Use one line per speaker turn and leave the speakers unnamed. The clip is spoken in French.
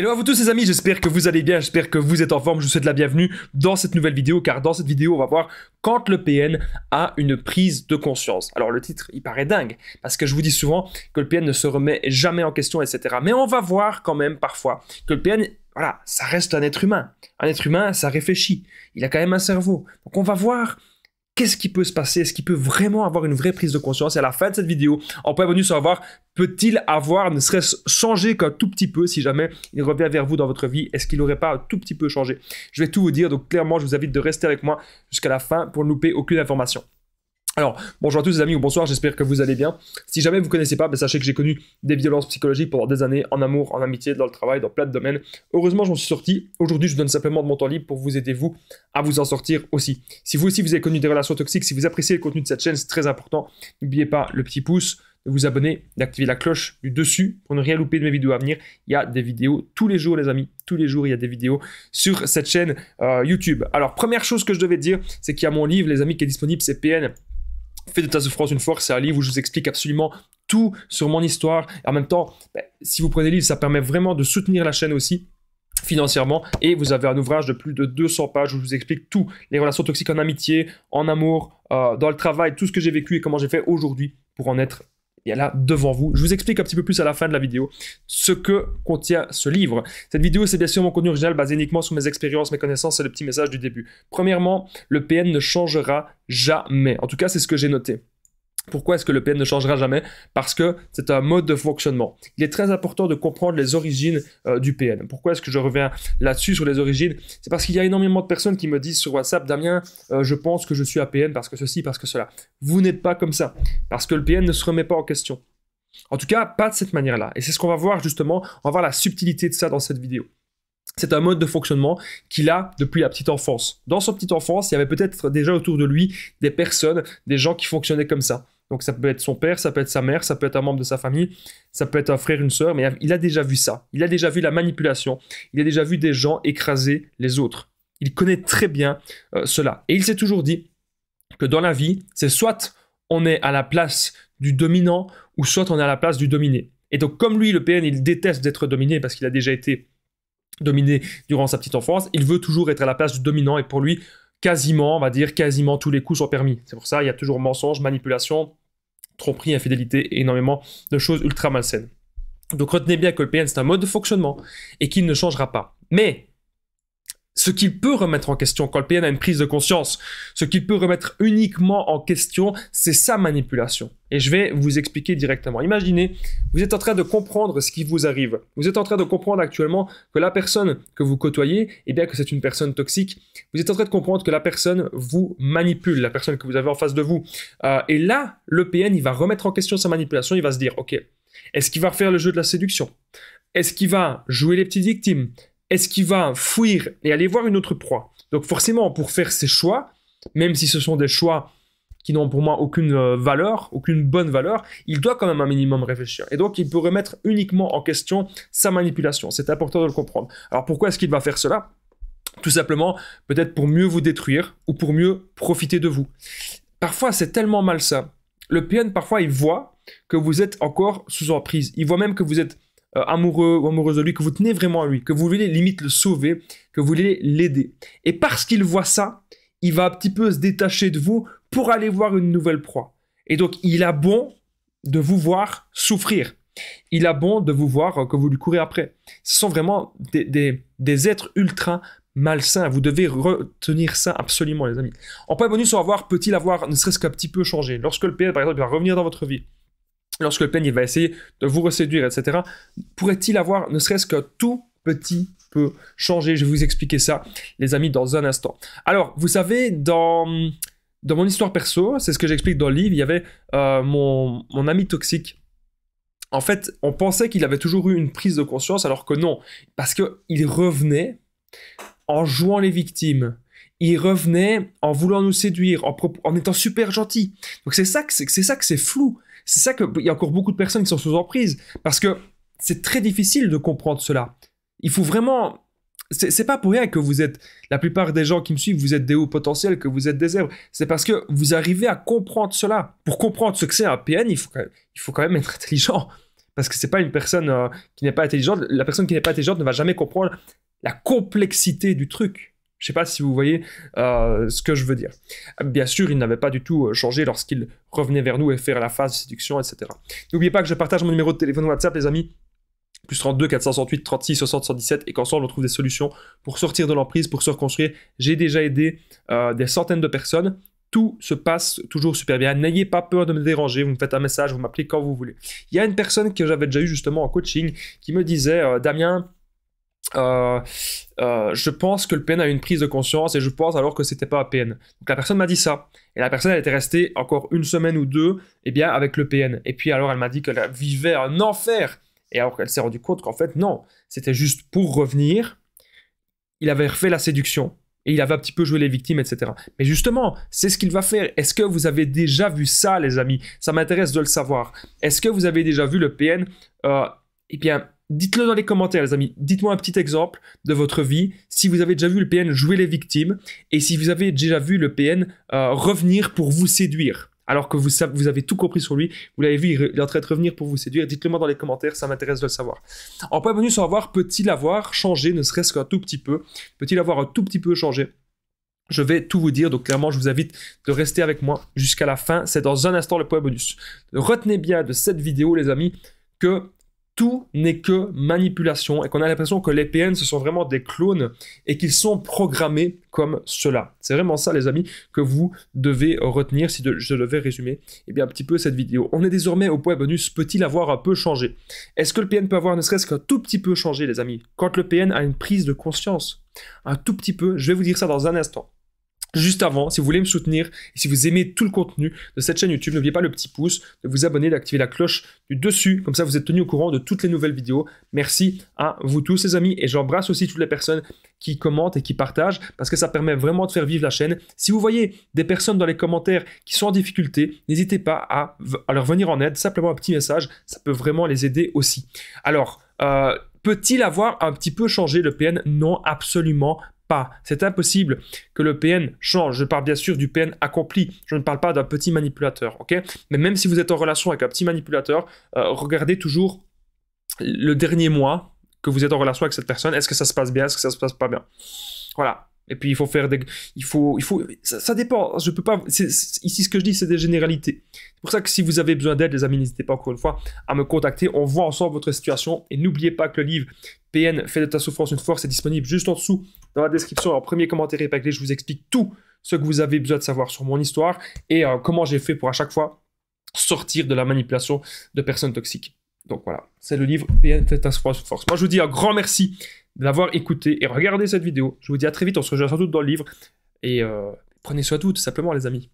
Hello à vous tous les amis, j'espère que vous allez bien, j'espère que vous êtes en forme, je vous souhaite la bienvenue dans cette nouvelle vidéo car dans cette vidéo on va voir quand le PN a une prise de conscience. Alors le titre il paraît dingue parce que je vous dis souvent que le PN ne se remet jamais en question etc. Mais on va voir quand même parfois que le PN voilà, ça reste un être humain. Un être humain ça réfléchit, il a quand même un cerveau. Donc on va voir qu'est-ce qui peut se passer Est-ce qu'il peut vraiment avoir une vraie prise de conscience Et à la fin de cette vidéo, on prévenu venir savoir peut-il avoir, ne serait-ce changé qu'un tout petit peu si jamais il revient vers vous dans votre vie Est-ce qu'il n'aurait pas un tout petit peu changé Je vais tout vous dire, donc clairement, je vous invite de rester avec moi jusqu'à la fin pour ne louper aucune information. Alors, bonjour à tous les amis ou bonsoir, j'espère que vous allez bien. Si jamais vous ne connaissez pas, ben, sachez que j'ai connu des violences psychologiques pendant des années, en amour, en amitié, dans le travail, dans plein de domaines. Heureusement, j'en suis sorti. Aujourd'hui, je vous donne simplement de mon temps libre pour vous aider, vous, à vous en sortir aussi. Si vous aussi, vous avez connu des relations toxiques, si vous appréciez le contenu de cette chaîne, c'est très important. N'oubliez pas le petit pouce, de vous abonner, d'activer la cloche du dessus pour ne rien louper de mes vidéos à venir. Il y a des vidéos tous les jours, les amis. Tous les jours, il y a des vidéos sur cette chaîne euh, YouTube. Alors, première chose que je devais dire, c'est qu'il y a mon livre, les amis, qui est disponible, c'est PN Faites de ta souffrance une force, c'est un livre où je vous explique absolument tout sur mon histoire. en même temps, ben, si vous prenez le livre, ça permet vraiment de soutenir la chaîne aussi financièrement et vous avez un ouvrage de plus de 200 pages où je vous explique tout les relations toxiques en amitié, en amour, euh, dans le travail, tout ce que j'ai vécu et comment j'ai fait aujourd'hui pour en être et là, devant vous. Je vous explique un petit peu plus à la fin de la vidéo ce que contient ce livre. Cette vidéo, c'est bien sûr mon contenu original basé uniquement sur mes expériences, mes connaissances et le petit message du début. Premièrement, le PN ne changera jamais. En tout cas, c'est ce que j'ai noté. Pourquoi est-ce que le PN ne changera jamais Parce que c'est un mode de fonctionnement. Il est très important de comprendre les origines euh, du PN. Pourquoi est-ce que je reviens là-dessus sur les origines C'est parce qu'il y a énormément de personnes qui me disent sur WhatsApp, Damien, euh, je pense que je suis PN parce que ceci, parce que cela. Vous n'êtes pas comme ça, parce que le PN ne se remet pas en question. En tout cas, pas de cette manière-là. Et c'est ce qu'on va voir justement, on va voir la subtilité de ça dans cette vidéo. C'est un mode de fonctionnement qu'il a depuis la petite enfance. Dans son petite enfance, il y avait peut-être déjà autour de lui des personnes, des gens qui fonctionnaient comme ça. Donc ça peut être son père, ça peut être sa mère, ça peut être un membre de sa famille, ça peut être un frère, une sœur, mais il a déjà vu ça. Il a déjà vu la manipulation, il a déjà vu des gens écraser les autres. Il connaît très bien euh, cela. Et il s'est toujours dit que dans la vie, c'est soit on est à la place du dominant ou soit on est à la place du dominé. Et donc comme lui, le PN, il déteste d'être dominé parce qu'il a déjà été dominé durant sa petite enfance, il veut toujours être à la place du dominant et pour lui, quasiment, on va dire, quasiment tous les coups sont permis. C'est pour ça, il y a toujours mensonge, manipulation, tromperie, infidélité énormément de choses ultra malsaines. Donc retenez bien que le PN, c'est un mode de fonctionnement et qu'il ne changera pas. Mais ce qu'il peut remettre en question quand le PN a une prise de conscience, ce qu'il peut remettre uniquement en question, c'est sa manipulation. Et je vais vous expliquer directement. Imaginez, vous êtes en train de comprendre ce qui vous arrive. Vous êtes en train de comprendre actuellement que la personne que vous côtoyez, eh bien que c'est une personne toxique. Vous êtes en train de comprendre que la personne vous manipule, la personne que vous avez en face de vous. Euh, et là, le PN, il va remettre en question sa manipulation. Il va se dire, ok, est-ce qu'il va refaire le jeu de la séduction Est-ce qu'il va jouer les petites victimes est-ce qu'il va fuir et aller voir une autre proie Donc forcément, pour faire ses choix, même si ce sont des choix qui n'ont pour moi aucune euh, valeur, aucune bonne valeur, il doit quand même un minimum réfléchir. Et donc, il peut remettre uniquement en question sa manipulation. C'est important de le comprendre. Alors, pourquoi est-ce qu'il va faire cela Tout simplement, peut-être pour mieux vous détruire ou pour mieux profiter de vous. Parfois, c'est tellement mal ça. Le PN, parfois, il voit que vous êtes encore sous emprise. Il voit même que vous êtes euh, amoureux ou amoureuse de lui, que vous tenez vraiment à lui, que vous voulez limite le sauver, que vous voulez l'aider. Et parce qu'il voit ça, il va un petit peu se détacher de vous pour aller voir une nouvelle proie. Et donc, il a bon de vous voir souffrir. Il a bon de vous voir euh, que vous lui courez après. Ce sont vraiment des, êtres ultra malsains. Vous devez retenir ça absolument, les amis. En point bonus, on va voir peut-il avoir ne serait-ce qu'un petit peu changé. Lorsque le père, par exemple, va revenir dans votre vie, lorsque le il va essayer de vous reséduire, etc., pourrait-il avoir ne serait-ce qu'un tout petit peu changé Je vais vous expliquer ça, les amis, dans un instant. Alors, vous savez, dans, dans mon histoire perso, c'est ce que j'explique dans le livre, il y avait euh, mon, ami toxique en fait, on pensait qu'il avait toujours eu une prise de conscience, alors que non, parce qu'il revenait en jouant les victimes. Il revenait en voulant nous séduire, en, étant super gentil. Donc c'est ça c'est ça que c'est flou. C'est ça qu'il y a encore beaucoup de personnes qui sont sous emprise, parce que c'est très difficile de comprendre cela. Il faut vraiment... C'est pas pour rien que vous êtes, la plupart des gens qui me suivent, vous êtes des hauts potentiels, que vous êtes des zèbres. C'est parce que vous arrivez à comprendre cela. Pour comprendre ce que c'est un PN, il faut, quand même, il faut quand même être intelligent. Parce que c'est pas une personne euh, qui n'est pas intelligente. La personne qui n'est pas intelligente ne va jamais comprendre la complexité du truc. Je sais pas si vous voyez euh, ce que je veux dire. Bien sûr, il n'avait pas du tout euh, changé lorsqu'il revenait vers nous et faire la phase de séduction, etc. N'oubliez pas que je partage mon numéro de téléphone WhatsApp, les amis plus 32 468 36 60 117 et qu'ensemble on trouve des solutions pour sortir de l'emprise, pour se reconstruire. J'ai déjà aidé euh, des centaines de personnes. Tout se passe toujours super bien. N'ayez pas peur de me déranger. Vous me faites un message, vous m'appelez quand vous voulez. Il y a une personne que j'avais déjà eu justement en coaching qui me disait Damien, euh, euh, je pense que le PN a eu une prise de conscience et je pense alors que c'était pas un PN. Donc la personne m'a dit ça. Et la personne, elle était restée encore une semaine ou deux et eh bien, avec le PN. Et puis alors, elle m'a dit qu'elle vivait un enfer. Et alors qu'elle s'est rendue compte qu'en fait, non, c'était juste pour revenir. Il avait refait la séduction et il avait un petit peu joué les victimes, etc. Mais justement, c'est ce qu'il va faire. Est-ce que vous avez déjà vu ça, les amis Ça m'intéresse de le savoir. Est-ce que vous avez déjà vu le PN euh, Eh bien, Dites-le dans les commentaires, les amis. Dites-moi un petit exemple de votre vie, si vous avez déjà vu le PN jouer les victimes et si vous avez déjà vu le PN euh, revenir pour vous séduire. Alors que vous, vous avez tout compris sur lui, vous l'avez vu, il est en train de revenir pour vous séduire. Dites-le moi dans les commentaires, ça m'intéresse de le savoir. En point bonus, on va voir peut-il avoir changé, ne serait-ce qu'un tout petit peu Peut-il avoir un tout petit peu changé je vais tout vous dire, donc clairement, je vous invite de rester avec moi jusqu'à la fin. C'est dans un instant le point bonus. Retenez bien de cette vidéo, les amis, que tout n'est que manipulation et qu'on a l'impression que les PN, ce sont vraiment des clones et qu'ils sont programmés comme cela. C'est vraiment ça, les amis, que vous devez retenir si je devais résumer eh bien, un petit peu cette vidéo. On est désormais au point bonus. Peut-il avoir un peu changé Est-ce que le PN peut avoir ne serait-ce qu'un tout petit peu changé, les amis Quand le PN a une prise de conscience, un tout petit peu, je vais vous dire ça dans un instant. Juste avant, si vous voulez me soutenir et si vous aimez tout le contenu de cette chaîne YouTube, n'oubliez pas le petit pouce, de vous abonner, d'activer la cloche du dessus. Comme ça, vous êtes tenu au courant de toutes les nouvelles vidéos. Merci à vous tous, les amis. Et j'embrasse aussi toutes les personnes qui commentent et qui partagent parce que ça permet vraiment de faire vivre la chaîne. Si vous voyez des personnes dans les commentaires qui sont en difficulté, n'hésitez pas à, leur venir en aide. Simplement un petit message, ça peut vraiment les aider aussi. Alors, euh, Peut-il avoir un petit peu changé le PN Non, absolument pas. C'est impossible que le PN change. Je parle bien sûr du PN accompli. Je ne parle pas d'un petit manipulateur, ok Mais même si vous êtes en relation avec un petit manipulateur, euh, regardez toujours le dernier mois que vous êtes en relation avec cette personne. Est-ce que ça se passe bien Est-ce que ça se passe pas bien Voilà. Et puis il faut faire des, il faut, il faut, ça, dépend. Je peux pas. ici, ce que je dis, c'est des généralités. C'est pour ça que si vous avez besoin d'aide, les amis, n'hésitez pas encore une fois à me contacter. On voit ensemble votre situation et n'oubliez pas que le livre PN fait de ta souffrance une force est disponible juste en dessous dans la description, en premier commentaire et je vous explique tout ce que vous avez besoin de savoir sur mon histoire et euh, comment j'ai fait pour à chaque fois sortir de la manipulation de personnes toxiques. Donc voilà, c'est le livre PN Force Moi, je vous dis un grand merci d'avoir écouté et regardé cette vidéo. Je vous dis à très vite, on se rejoint sans doute dans le livre. Et euh, prenez soin de vous, tout simplement, les amis.